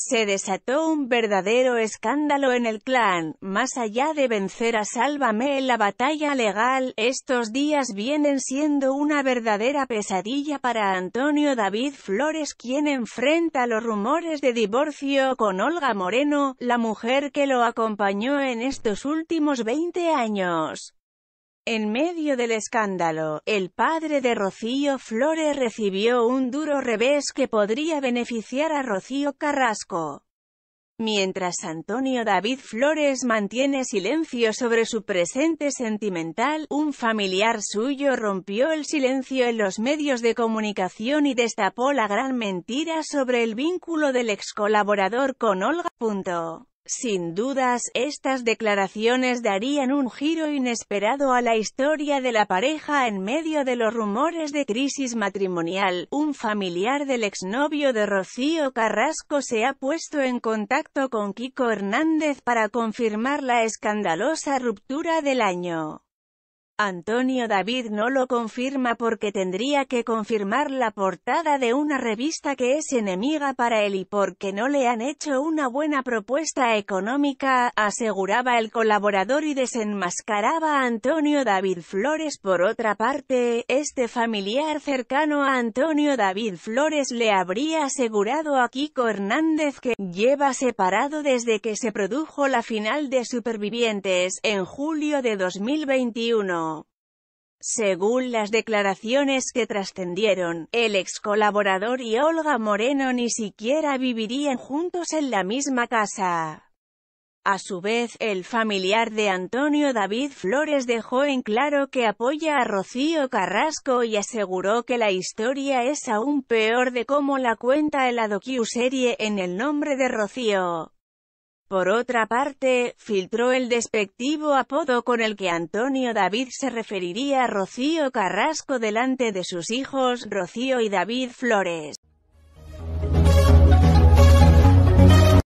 Se desató un verdadero escándalo en el clan, más allá de vencer a Sálvame en la batalla legal, estos días vienen siendo una verdadera pesadilla para Antonio David Flores quien enfrenta los rumores de divorcio con Olga Moreno, la mujer que lo acompañó en estos últimos 20 años. En medio del escándalo, el padre de Rocío Flores recibió un duro revés que podría beneficiar a Rocío Carrasco. Mientras Antonio David Flores mantiene silencio sobre su presente sentimental, un familiar suyo rompió el silencio en los medios de comunicación y destapó la gran mentira sobre el vínculo del ex colaborador con Olga. Sin dudas, estas declaraciones darían un giro inesperado a la historia de la pareja en medio de los rumores de crisis matrimonial. Un familiar del exnovio de Rocío Carrasco se ha puesto en contacto con Kiko Hernández para confirmar la escandalosa ruptura del año. Antonio David no lo confirma porque tendría que confirmar la portada de una revista que es enemiga para él y porque no le han hecho una buena propuesta económica, aseguraba el colaborador y desenmascaraba a Antonio David Flores. Por otra parte, este familiar cercano a Antonio David Flores le habría asegurado a Kiko Hernández que lleva separado desde que se produjo la final de Supervivientes en julio de 2021. Según las declaraciones que trascendieron, el ex colaborador y Olga Moreno ni siquiera vivirían juntos en la misma casa. A su vez, el familiar de Antonio David Flores dejó en claro que apoya a Rocío Carrasco y aseguró que la historia es aún peor de cómo la cuenta el docu-serie en el nombre de Rocío. Por otra parte, filtró el despectivo apodo con el que Antonio David se referiría a Rocío Carrasco delante de sus hijos, Rocío y David Flores.